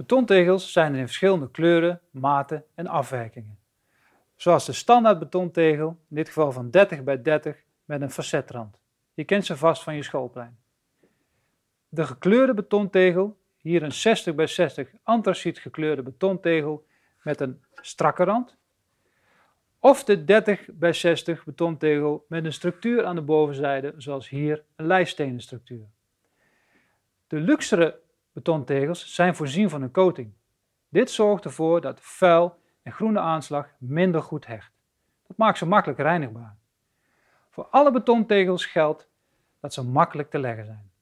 Betontegels zijn er in verschillende kleuren, maten en afwijkingen. Zoals de standaard betontegel, in dit geval van 30 bij 30 met een facetrand. Je kent ze vast van je schoolplein. De gekleurde betontegel, hier een 60 bij 60 antraciet gekleurde betontegel met een strakke rand. Of de 30 bij 60 betontegel met een structuur aan de bovenzijde, zoals hier een lijststenen structuur. De luxere betontegels zijn voorzien van een coating. Dit zorgt ervoor dat vuil en groene aanslag minder goed hecht. Dat maakt ze makkelijk reinigbaar. Voor alle betontegels geldt dat ze makkelijk te leggen zijn.